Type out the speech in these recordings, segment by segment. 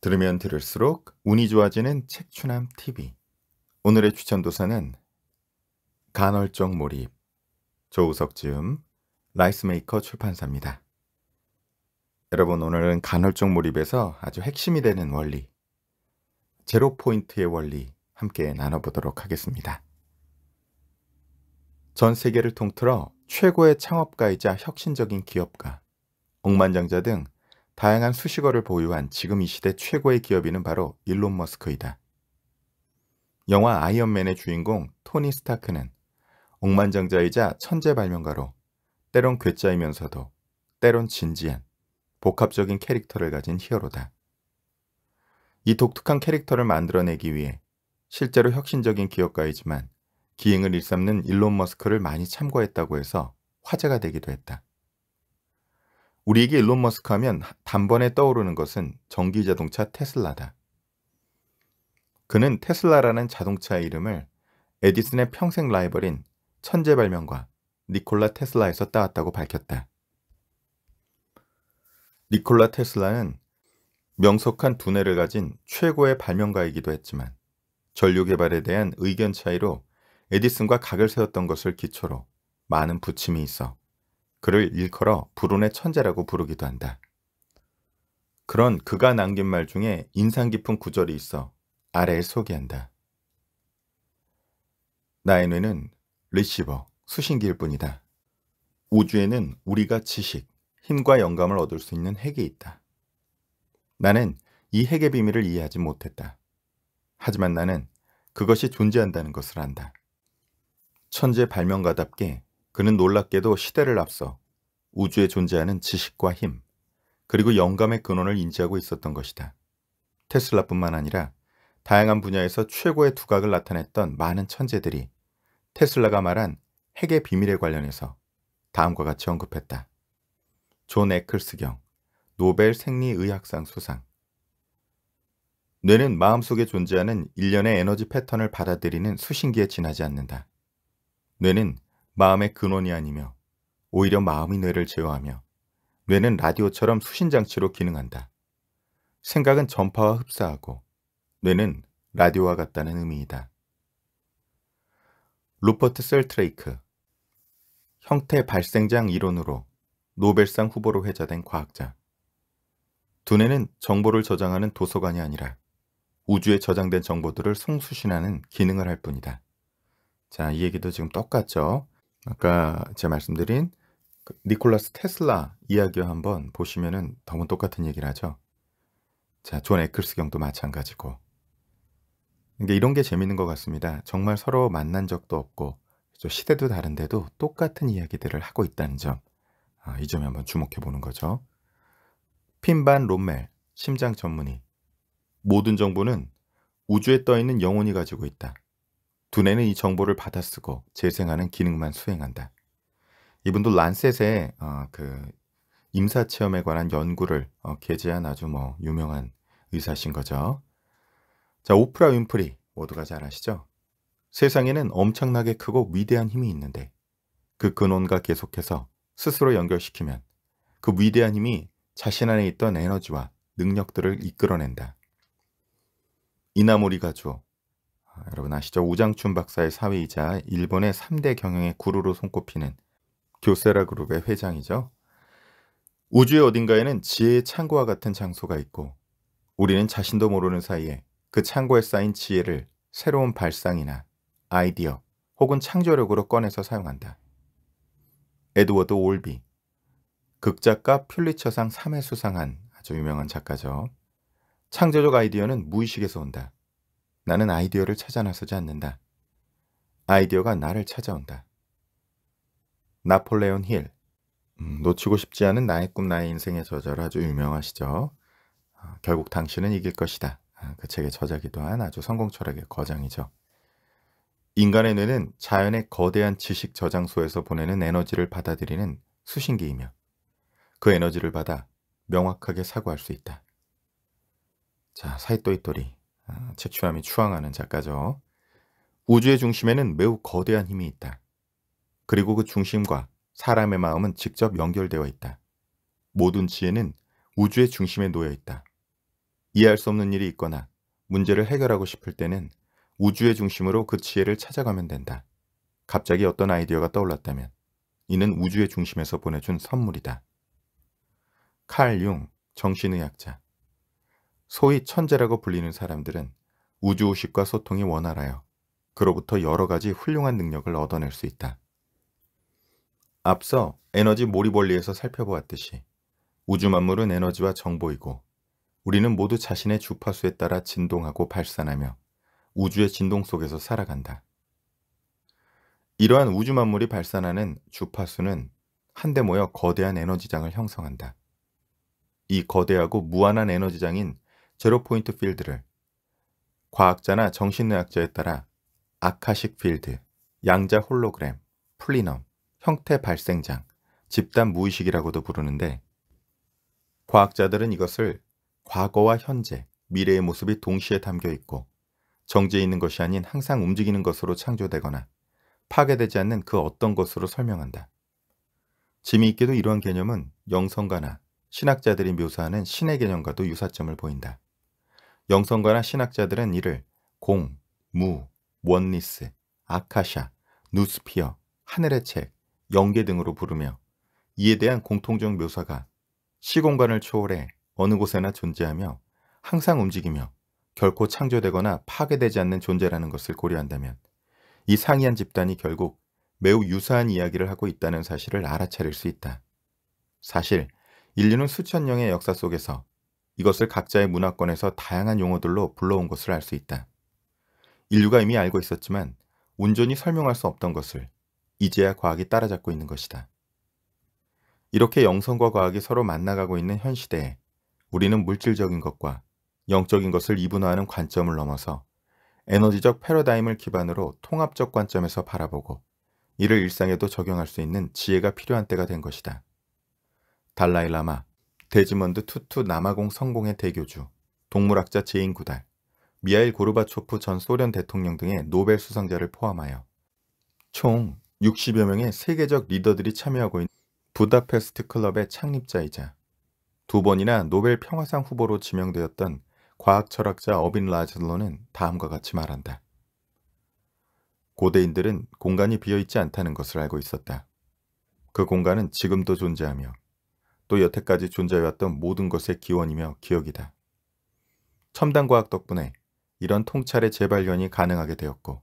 들으면 들을수록 운이 좋아지는 책추남 TV. 오늘의 추천 도서는 간헐적 몰입, 조우석 지음, 라이스메이커 출판사입니다. 여러분 오늘은 간헐적 몰입에서 아주 핵심이 되는 원리, 제로 포인트의 원리 함께 나눠보도록 하겠습니다. 전 세계를 통틀어 최고의 창업가이자 혁신적인 기업가, 억만장자 등 다양한 수식어를 보유한 지금 이 시대 최고의 기업인은 바로 일론 머스크이다. 영화 아이언맨의 주인공 토니 스타크는 억만장자이자 천재 발명가로 때론 괴짜이면서도 때론 진지한 복합적인 캐릭터를 가진 히어로다. 이 독특한 캐릭터를 만들어내기 위해 실제로 혁신적인 기업가이지만 기행을 일삼는 일론 머스크를 많이 참고했다고 해서 화제가 되기도 했다. 우리에게 일론 머스크 하면 단번에 떠오르는 것은 전기 자동차 테슬라다. 그는 테슬라라는 자동차의 이름을 에디슨의 평생 라이벌인 천재 발명가 니콜라 테슬라에서 따왔다고 밝혔다. 니콜라 테슬라는 명석한 두뇌를 가진 최고의 발명가이기도 했지만 전류 개발에 대한 의견 차이로 에디슨과 각을 세웠던 것을 기초로 많은 부침이 있어 그를 일컬어 불운의 천재라고 부르기도 한다. 그런 그가 남긴 말 중에 인상 깊은 구절이 있어 아래에 소개한다. 나의 뇌는 리시버, 수신기일 뿐이다. 우주에는 우리가 지식, 힘과 영감을 얻을 수 있는 핵이 있다. 나는 이 핵의 비밀을 이해하지 못했다. 하지만 나는 그것이 존재한다는 것을 안다. 천재 발명가답게 그는 놀랍게도 시대를 앞서 우주에 존재하는 지식과 힘, 그리고 영감의 근원을 인지하고 있었던 것이다. 테슬라뿐만 아니라 다양한 분야에서 최고의 두각을 나타냈던 많은 천재들이 테슬라가 말한 핵의 비밀에 관련해서 다음과 같이 언급했다. 존 에클스경, 노벨 생리의학상 수상 뇌는 마음속에 존재하는 일련의 에너지 패턴을 받아들이는 수신기에 지나지 않는다. 뇌는 마음의 근원이 아니며 오히려 마음이 뇌를 제어하며 뇌는 라디오처럼 수신장치로 기능한다. 생각은 전파와 흡사하고 뇌는 라디오와 같다는 의미이다. 루퍼트 셀트레이크 형태 발생장 이론으로 노벨상 후보로 회자된 과학자 두뇌는 정보를 저장하는 도서관이 아니라 우주에 저장된 정보들을 송수신하는 기능을 할 뿐이다. 자, 이 얘기도 지금 똑같죠? 아까 제가 말씀드린 그 니콜라스 테슬라 이야기 한번 보시면은 더은 똑같은 얘기를 하죠. 자, 존 에클스 경도 마찬가지고. 이게 그러니까 이런 게 재밌는 것 같습니다. 정말 서로 만난 적도 없고 시대도 다른데도 똑같은 이야기들을 하고 있다는 점. 아, 이 점에 한번 주목해 보는 거죠. 핀반 롬멜, 심장 전문의. 모든 정보는 우주에 떠 있는 영혼이 가지고 있다. 두뇌는 이 정보를 받아쓰고 재생하는 기능만 수행한다. 이분도 란셋의 어, 그 임사체험에 관한 연구를 어, 게재한 아주 뭐 유명한 의사신 거죠. 자, 오프라 윈프리 모두가 잘 아시죠? 세상에는 엄청나게 크고 위대한 힘이 있는데 그 근원과 계속해서 스스로 연결시키면 그 위대한 힘이 자신 안에 있던 에너지와 능력들을 이끌어낸다. 이나모리 가주 아, 여러분 아시죠? 우장춘 박사의 사위이자 일본의 3대 경영의 구루로 손꼽히는 교세라 그룹의 회장이죠. 우주의 어딘가에는 지혜의 창고와 같은 장소가 있고 우리는 자신도 모르는 사이에 그 창고에 쌓인 지혜를 새로운 발상이나 아이디어 혹은 창조력으로 꺼내서 사용한다. 에드워드 올비 극작가 퓰리처상 3회 수상한 아주 유명한 작가죠. 창조적 아이디어는 무의식에서 온다. 나는 아이디어를 찾아 나서지 않는다. 아이디어가 나를 찾아온다. 나폴레온 힐. 음, 놓치고 싶지 않은 나의 꿈, 나의 인생의 저자로 아주 유명하시죠. 어, 결국 당신은 이길 것이다. 아, 그 책의 저자기도 한 아주 성공 철학의 거장이죠. 인간의 뇌는 자연의 거대한 지식 저장소에서 보내는 에너지를 받아들이는 수신기이며 그 에너지를 받아 명확하게 사고할 수 있다. 자, 사이또이또리 아, 채취함이 추앙하는 작가죠. 우주의 중심에는 매우 거대한 힘이 있다. 그리고 그 중심과 사람의 마음은 직접 연결되어 있다. 모든 지혜는 우주의 중심에 놓여 있다. 이해할 수 없는 일이 있거나 문제를 해결하고 싶을 때는 우주의 중심으로 그 지혜를 찾아가면 된다. 갑자기 어떤 아이디어가 떠올랐다면 이는 우주의 중심에서 보내준 선물이다. 칼 융, 정신의학자 소위 천재라고 불리는 사람들은 우주의식과 소통이 원활하여 그로부터 여러 가지 훌륭한 능력을 얻어낼 수 있다. 앞서 에너지 몰입 원리에서 살펴보았듯이 우주 만물은 에너지와 정보이고 우리는 모두 자신의 주파수에 따라 진동하고 발산하며 우주의 진동 속에서 살아간다. 이러한 우주 만물이 발산하는 주파수는 한데 모여 거대한 에너지장을 형성한다. 이 거대하고 무한한 에너지장인 제로 포인트 필드를 과학자나 정신의학자에 따라 아카식 필드, 양자 홀로그램, 플리넘, 형태 발생장, 집단 무의식이라고도 부르는데 과학자들은 이것을 과거와 현재, 미래의 모습이 동시에 담겨 있고 정지에 있는 것이 아닌 항상 움직이는 것으로 창조되거나 파괴되지 않는 그 어떤 것으로 설명한다. 재미있게도 이러한 개념은 영성가나 신학자들이 묘사하는 신의 개념과도 유사점을 보인다. 영성가나 신학자들은 이를 공, 무, 원리스, 아카샤, 누스피어, 하늘의 책, 영계 등으로 부르며 이에 대한 공통적 묘사가 시공간을 초월해 어느 곳에나 존재하며 항상 움직이며 결코 창조되거나 파괴되지 않는 존재라는 것을 고려한다면 이 상이한 집단이 결국 매우 유사한 이야기를 하고 있다는 사실을 알아차릴 수 있다. 사실 인류는 수천 년의 역사 속에서 이것을 각자의 문화권에서 다양한 용어들로 불러온 것을 알 수 있다. 인류가 이미 알고 있었지만 온전히 설명할 수 없던 것을 이제야 과학이 따라잡고 있는 것이다. 이렇게 영성과 과학이 서로 만나가고 있는 현 시대에 우리는 물질적인 것과 영적인 것을 이분화하는 관점을 넘어서 에너지적 패러다임을 기반으로 통합적 관점에서 바라보고 이를 일상에도 적용할 수 있는 지혜가 필요한 때가 된 것이다. 달라이라마, 데지먼드 투투 남아공 성공의 대교주, 동물학자 제인 구달, 미하일 고르바초프 전 소련 대통령 등의 노벨 수상자를 포함하여 총 60여 명의 세계적 리더들이 참여하고 있는 부다페스트 클럽의 창립자이자 두 번이나 노벨 평화상 후보로 지명되었던 과학 철학자 어빈 라즐로는 다음과 같이 말한다. 고대인들은 공간이 비어있지 않다는 것을 알고 있었다. 그 공간은 지금도 존재하며 또 여태까지 존재해왔던 모든 것의 기원이며 기억이다. 첨단 과학 덕분에 이런 통찰의 재발견이 가능하게 되었고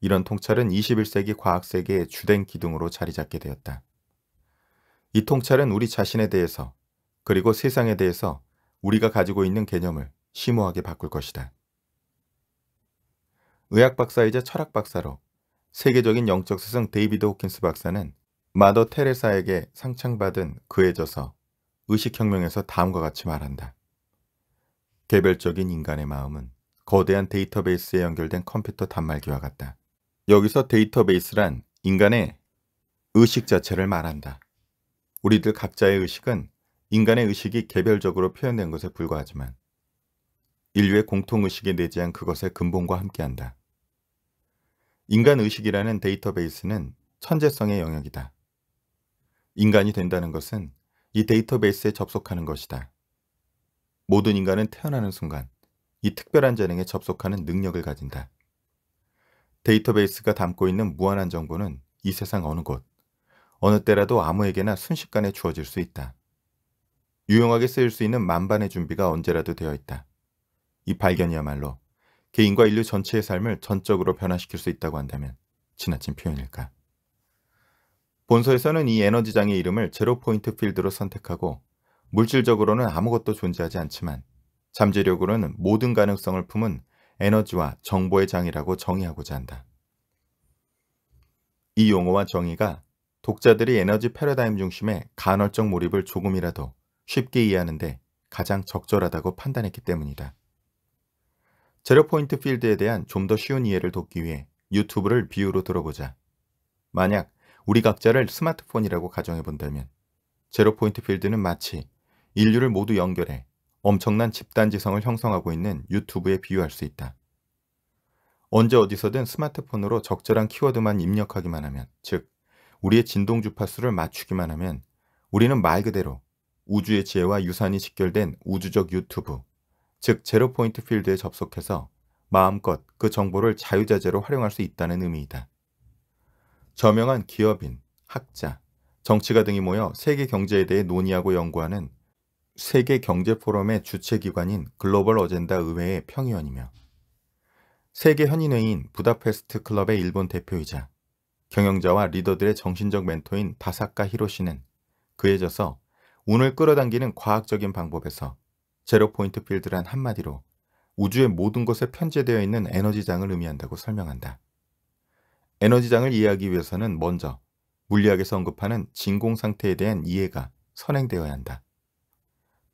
이런 통찰은 21세기 과학 세계의 주된 기둥으로 자리 잡게 되었다. 이 통찰은 우리 자신에 대해서 그리고 세상에 대해서 우리가 가지고 있는 개념을 심오하게 바꿀 것이다. 의학 박사이자 철학 박사로 세계적인 영적 스승 데이비드 호킨스 박사는 마더 테레사에게 상창받은 그의 저서 의식혁명에서 다음과 같이 말한다. 개별적인 인간의 마음은 거대한 데이터베이스에 연결된 컴퓨터 단말기와 같다. 여기서 데이터베이스란 인간의 의식 자체를 말한다. 우리들 각자의 의식은 인간의 의식이 개별적으로 표현된 것에 불과하지만 인류의 공통의식에 내재한 그것의 근본과 함께한다. 인간 의식이라는 데이터베이스는 천재성의 영역이다. 인간이 된다는 것은 이 데이터베이스에 접속하는 것이다. 모든 인간은 태어나는 순간 이 특별한 재능에 접속하는 능력을 가진다. 데이터베이스가 담고 있는 무한한 정보는 이 세상 어느 곳, 어느 때라도 아무에게나 순식간에 주어질 수 있다. 유용하게 쓰일 수 있는 만반의 준비가 언제라도 되어 있다. 이 발견이야말로 개인과 인류 전체의 삶을 전적으로 변화시킬 수 있다고 한다면 지나친 표현일까? 본서에서는 이 에너지장의 이름을 제로포인트 필드로 선택하고 물질적으로는 아무것도 존재하지 않지만 잠재력으로는 모든 가능성을 품은 에너지와 정보의 장이라고 정의하고자 한다. 이 용어와 정의가 독자들이 에너지 패러다임 중심의 간헐적 몰입을 조금이라도 쉽게 이해하는데 가장 적절하다고 판단했기 때문이다. 제로포인트 필드에 대한 좀 더 쉬운 이해를 돕기 위해 유튜브를 비유로 들어보자. 만약 우리 각자를 스마트폰이라고 가정해 본다면 제로 포인트 필드는 마치 인류를 모두 연결해 엄청난 집단 지성을 형성하고 있는 유튜브에 비유할 수 있다. 언제 어디서든 스마트폰으로 적절한 키워드만 입력하기만 하면, 즉 우리의 진동 주파수를 맞추기만 하면 우리는 말 그대로 우주의 지혜와 유산이 직결된 우주적 유튜브, 즉 제로 포인트 필드에 접속해서 마음껏 그 정보를 자유자재로 활용할 수 있다는 의미이다. 저명한 기업인, 학자, 정치가 등이 모여 세계 경제에 대해 논의하고 연구하는 세계 경제 포럼의 주최 기관인 글로벌 어젠다 의회의 평의원이며 세계 현인회인 부다페스트 클럽의 일본 대표이자 경영자와 리더들의 정신적 멘토인 다사카 히로시는 그에 져서 운을 끌어당기는 과학적인 방법에서 제로 포인트 필드란 한마디로 우주의 모든 것에 편제되어 있는 에너지장을 의미한다고 설명한다. 에너지장을 이해하기 위해서는 먼저 물리학에서 언급하는 진공 상태에 대한 이해가 선행되어야 한다.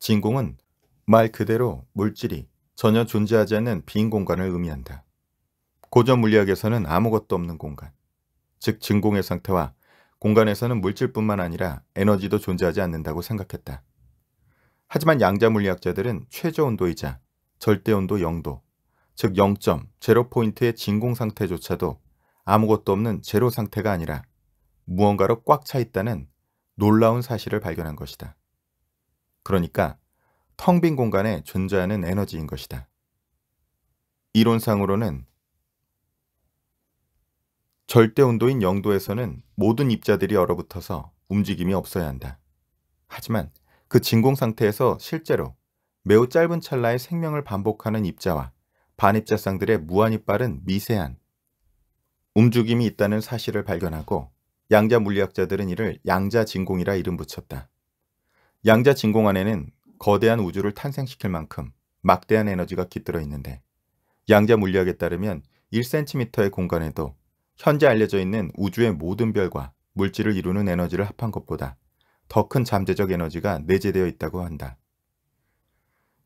진공은 말 그대로 물질이 전혀 존재하지 않는 빈 공간을 의미한다. 고전 물리학에서는 아무것도 없는 공간, 즉 진공의 상태와 공간에서는 물질뿐만 아니라 에너지도 존재하지 않는다고 생각했다. 하지만 양자 물리학자들은 최저 온도이자 절대 온도 0도, 즉 0.0포인트의 진공 상태조차도 아무것도 없는 제로 상태가 아니라 무언가로 꽉 차 있다는 놀라운 사실을 발견한 것이다. 그러니까 텅 빈 공간에 존재하는 에너지인 것이다. 이론상으로는 절대 온도인 영도에서는 모든 입자들이 얼어붙어서 움직임이 없어야 한다. 하지만 그 진공 상태에서 실제로 매우 짧은 찰나의 생명을 반복하는 입자와 반입자상들의 무한히 빠른 미세한 움죽임이 있다는 사실을 발견하고 양자 물리학자들은 이를 양자 진공이라 이름 붙였다. 양자 진공 안에는 거대한 우주를 탄생시킬 만큼 막대한 에너지가 깃들어 있는데 양자 물리학에 따르면 1cm의 공간에도 현재 알려져 있는 우주의 모든 별과 물질을 이루는 에너지를 합한 것보다 더 큰 잠재적 에너지가 내재되어 있다고 한다.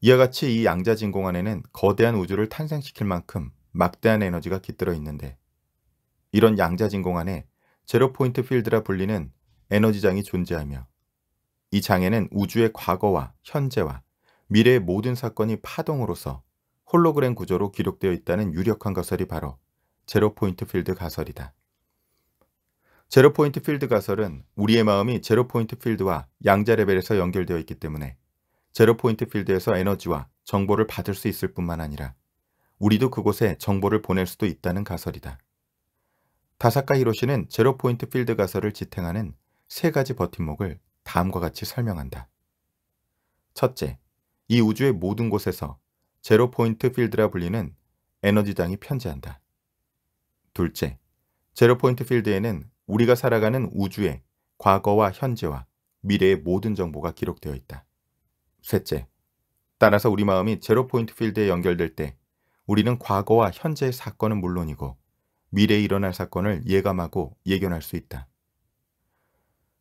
이와 같이 이 양자 진공 안에는 거대한 우주를 탄생시킬 만큼 막대한 에너지가 깃들어 있는데 이런 양자진공 안에 제로포인트 필드라 불리는 에너지장이 존재하며 이 장에는 우주의 과거와 현재와 미래의 모든 사건이 파동으로서 홀로그램 구조로 기록되어 있다는 유력한 가설이 바로 제로포인트 필드 가설이다. 제로포인트 필드 가설은 우리의 마음이 제로포인트 필드와 양자 레벨에서 연결되어 있기 때문에 제로포인트 필드에서 에너지와 정보를 받을 수 있을 뿐만 아니라 우리도 그곳에 정보를 보낼 수도 있다는 가설이다. 다사카 히로시는 제로포인트 필드 가설을 지탱하는 세 가지 버팀목을 다음과 같이 설명한다. 첫째, 이 우주의 모든 곳에서 제로포인트 필드라 불리는 에너지장이 편재한다. 둘째, 제로포인트 필드에는 우리가 살아가는 우주의 과거와 현재와 미래의 모든 정보가 기록되어 있다. 셋째, 따라서 우리 마음이 제로포인트 필드에 연결될 때 우리는 과거와 현재의 사건은 물론이고 미래에 일어날 사건을 예감하고 예견할 수 있다.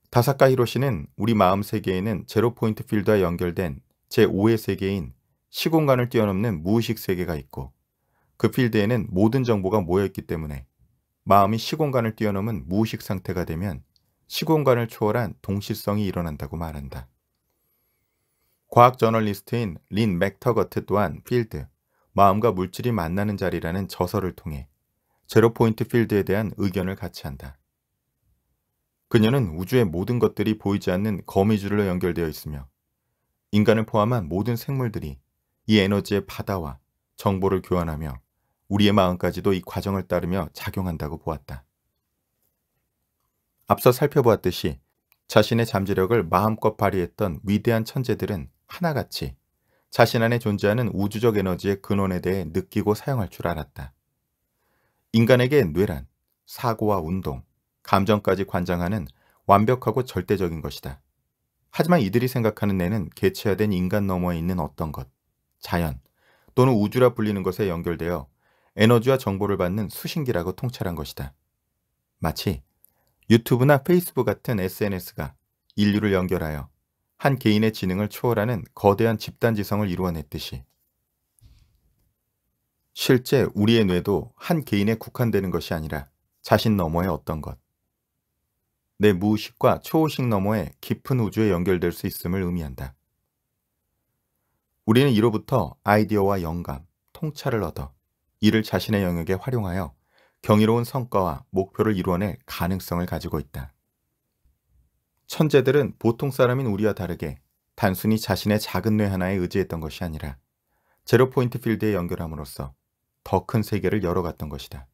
다사카 히로시는 우리 마음 세계에는 제로포인트 필드와 연결된 제5의 세계인 시공간을 뛰어넘는 무의식 세계가 있고 그 필드에는 모든 정보가 모여있기 때문에 마음이 시공간을 뛰어넘은 무의식 상태가 되면 시공간을 초월한 동시성이 일어난다고 말한다. 과학 저널리스트인 린 맥터거트 또한 필드, 마음과 물질이 만나는 자리라는 저서를 통해 제로 포인트 필드에 대한 의견을 같이 한다. 그녀는 우주의 모든 것들이 보이지 않는 거미줄로 연결되어 있으며 인간을 포함한 모든 생물들이 이 에너지의 바다와 정보를 교환하며 우리의 마음까지도 이 과정을 따르며 작용한다고 보았다. 앞서 살펴보았듯이 자신의 잠재력을 마음껏 발휘했던 위대한 천재들은 하나같이 자신 안에 존재하는 우주적 에너지의 근원에 대해 느끼고 사용할 줄 알았다. 인간에게 뇌란, 사고와 운동, 감정까지 관장하는 완벽하고 절대적인 것이다. 하지만 이들이 생각하는 뇌는 개체화된 인간 너머에 있는 어떤 것, 자연 또는 우주라 불리는 것에 연결되어 에너지와 정보를 받는 수신기라고 통찰한 것이다. 마치 유튜브나 페이스북 같은 SNS가 인류를 연결하여 한 개인의 지능을 초월하는 거대한 집단지성을 이루어냈듯이 실제 우리의 뇌도 한 개인에 국한되는 것이 아니라 자신 너머의 어떤 것, 내 무의식과 초의식 너머의 깊은 우주에 연결될 수 있음을 의미한다. 우리는 이로부터 아이디어와 영감, 통찰을 얻어 이를 자신의 영역에 활용하여 경이로운 성과와 목표를 이루어낼 가능성을 가지고 있다. 천재들은 보통 사람인 우리와 다르게 단순히 자신의 작은 뇌 하나에 의지했던 것이 아니라 제로포인트 필드에 연결함으로써 더큰 세계를 열어갔던 것이다.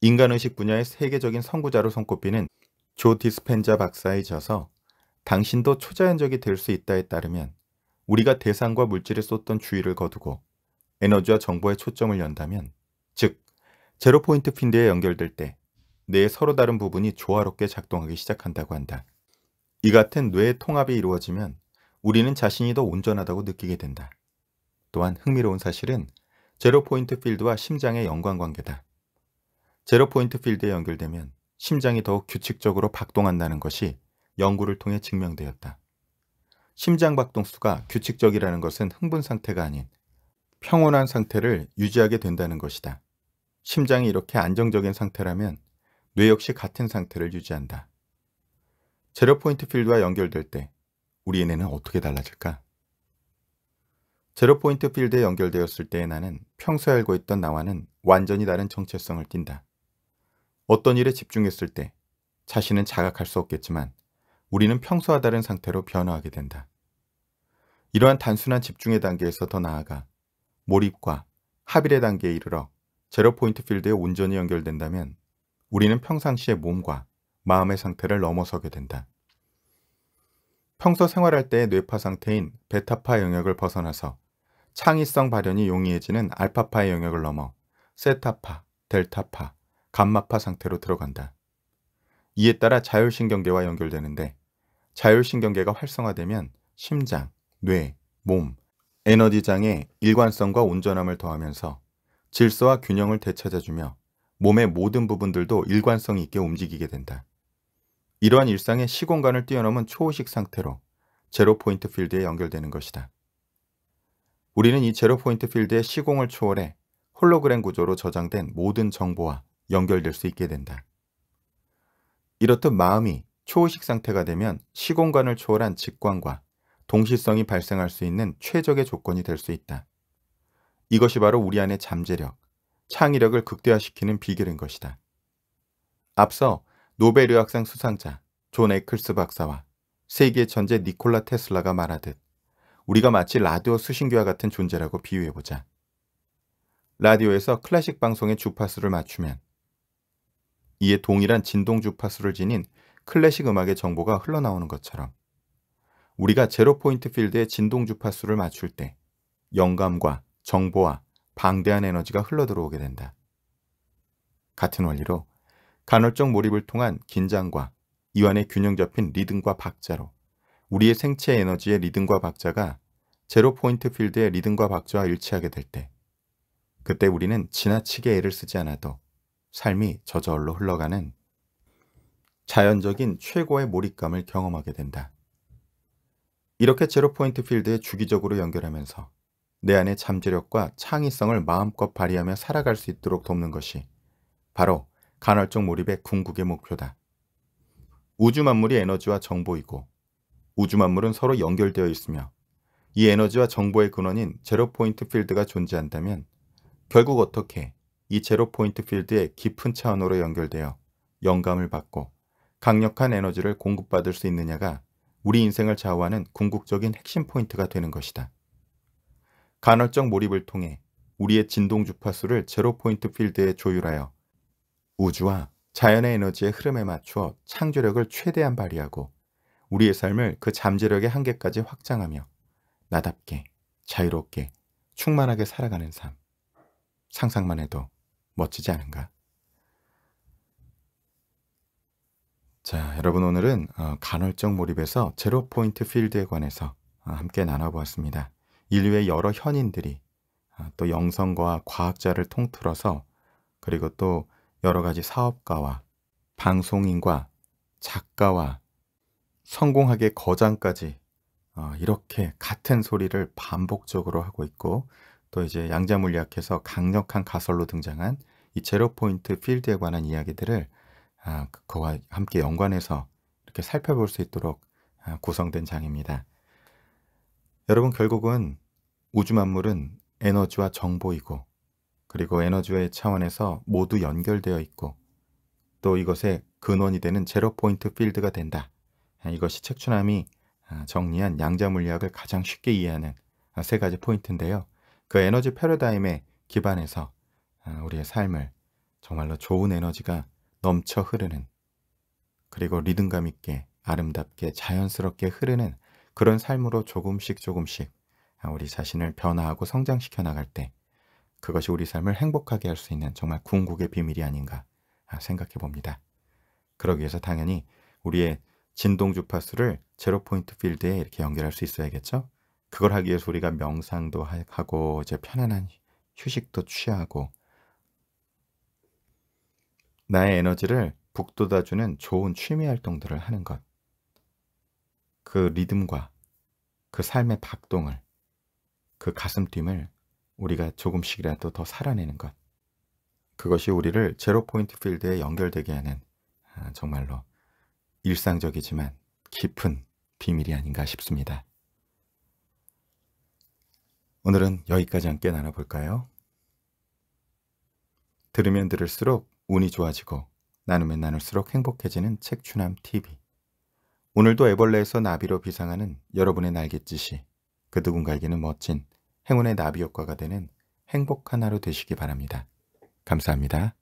인간의식 분야의 세계적인 선구자로 손꼽히는 조 디스펜자 박사의 저서 당신도 초자연적이 될 수 있다에 따르면 우리가 대상과 물질에 쏟던 주의를 거두고 에너지와 정보에 초점을 연다면 즉 제로포인트 핀드에 연결될 때 뇌의 서로 다른 부분이 조화롭게 작동하기 시작한다고 한다. 이 같은 뇌의 통합이 이루어지면 우리는 자신이 더 온전하다고 느끼게 된다. 또한 흥미로운 사실은 제로포인트 필드와 심장의 연관관계다. 제로포인트 필드에 연결되면 심장이 더욱 규칙적으로 박동한다는 것이 연구를 통해 증명되었다. 심장 박동수가 규칙적이라는 것은 흥분 상태가 아닌 평온한 상태를 유지하게 된다는 것이다. 심장이 이렇게 안정적인 상태라면 뇌 역시 같은 상태를 유지한다. 제로포인트 필드와 연결될 때 우리의 뇌는 어떻게 달라질까? 제로 포인트 필드에 연결되었을 때의 나는 평소에 알고 있던 나와는 완전히 다른 정체성을 띈다. 어떤 일에 집중했을 때 자신은 자각할 수 없겠지만 우리는 평소와 다른 상태로 변화하게 된다. 이러한 단순한 집중의 단계에서 더 나아가 몰입과 합일의 단계에 이르러 제로 포인트 필드에 온전히 연결된다면 우리는 평상시의 몸과 마음의 상태를 넘어서게 된다. 평소 생활할 때의 뇌파 상태인 베타파 영역을 벗어나서 창의성 발현이 용이해지는 알파파의 영역을 넘어 세타파, 델타파, 감마파 상태로 들어간다. 이에 따라 자율신경계와 연결되는데 자율신경계가 활성화되면 심장, 뇌, 몸, 에너지장의 일관성과 온전함을 더하면서 질서와 균형을 되찾아주며 몸의 모든 부분들도 일관성 있게 움직이게 된다. 이러한 일상의 시공간을 뛰어넘은 초의식 상태로 제로포인트 필드에 연결되는 것이다. 우리는 이 제로 포인트 필드의 시공을 초월해 홀로그램 구조로 저장된 모든 정보와 연결될 수 있게 된다. 이렇듯 마음이 초의식 상태가 되면 시공간을 초월한 직관과 동시성이 발생할 수 있는 최적의 조건이 될 수 있다. 이것이 바로 우리 안의 잠재력, 창의력을 극대화시키는 비결인 것이다. 앞서 노벨의학상 수상자 존 에클스 박사와 세계 전제 니콜라 테슬라가 말하듯 우리가 마치 라디오 수신기와 같은 존재라고 비유해보자. 라디오에서 클래식 방송의 주파수를 맞추면 이에 동일한 진동 주파수를 지닌 클래식 음악의 정보가 흘러나오는 것처럼 우리가 제로포인트 필드의 진동 주파수를 맞출 때 영감과 정보와 방대한 에너지가 흘러들어오게 된다. 같은 원리로 간헐적 몰입을 통한 긴장과 이완의 균형 잡힌 리듬과 박자로 우리의 생체 에너지의 리듬과 박자가 제로 포인트 필드의 리듬과 박자와 일치하게 될 때, 그때 우리는 지나치게 애를 쓰지 않아도 삶이 저절로 흘러가는 자연적인 최고의 몰입감을 경험하게 된다. 이렇게 제로 포인트 필드에 주기적으로 연결하면서 내 안의 잠재력과 창의성을 마음껏 발휘하며 살아갈 수 있도록 돕는 것이 바로 간헐적 몰입의 궁극의 목표다. 우주 만물이 에너지와 정보이고 우주 만물은 서로 연결되어 있으며 이 에너지와 정보의 근원인 제로 포인트 필드가 존재한다면 결국 어떻게 이 제로 포인트 필드의 깊은 차원으로 연결되어 영감을 받고 강력한 에너지를 공급받을 수 있느냐가 우리 인생을 좌우하는 궁극적인 핵심 포인트가 되는 것이다. 간헐적 몰입을 통해 우리의 진동 주파수를 제로 포인트 필드에 조율하여 우주와 자연의 에너지의 흐름에 맞추어 창조력을 최대한 발휘하고 우리의 삶을 그 잠재력의 한계까지 확장하며 나답게 자유롭게 충만하게 살아가는 삶. 상상만 해도 멋지지 않은가? 자, 여러분 오늘은 어, 간헐적 몰입에서 제로 포인트 필드에 관해서 어, 함께 나눠보았습니다. 인류의 여러 현인들이 어, 또 영성과 과학자를 통틀어서 그리고 또 여러 가지 사업가와 방송인과 작가와 성공하게 거장까지 어, 이렇게 같은 소리를 반복적으로 하고 있고 또 이제 양자물리학에서 강력한 가설로 등장한 이 제로포인트 필드에 관한 이야기들을 아, 그, 그와 함께 연관해서 이렇게 살펴볼 수 있도록 아, 구성된 장입니다. 여러분 결국은 우주 만물은 에너지와 정보이고 그리고 에너지의 차원에서 모두 연결되어 있고 또 이것의 근원이 되는 제로포인트 필드가 된다. 이것이 책추남이 아, 정리한 양자물리학을 가장 쉽게 이해하는 아, 세 가지 포인트인데요. 그 에너지 패러다임에 기반해서 아, 우리의 삶을 정말로 좋은 에너지가 넘쳐 흐르는 그리고 리듬감 있게 아름답게 자연스럽게 흐르는 그런 삶으로 조금씩 조금씩 우리 자신을 변화하고 성장시켜 나갈 때 그것이 우리 삶을 행복하게 할 수 있는 정말 궁극의 비밀이 아닌가 생각해 봅니다. 그러기 위해서 당연히 우리의 진동 주파수를 제로 포인트 필드에 이렇게 연결할 수 있어야겠죠. 그걸 하기 위해서 우리가 명상도 하고 이제 편안한 휴식도 취하고 나의 에너지를 북돋아주는 좋은 취미 활동들을 하는 것. 그 리듬과 그 삶의 박동을 그 가슴팀을 우리가 조금씩이라도 더 살아내는 것. 그것이 우리를 제로 포인트 필드에 연결되게 하는 아, 정말로 일상적이지만 깊은 비밀이 아닌가 싶습니다. 오늘은 여기까지 함께 나눠볼까요? 들으면 들을수록 운이 좋아지고 나누면 나눌수록 행복해지는 책추남 TV 오늘도 애벌레에서 나비로 비상하는 여러분의 날갯짓이 그 누군가에게는 멋진 행운의 나비 효과가 되는 행복한 하루 되시기 바랍니다. 감사합니다.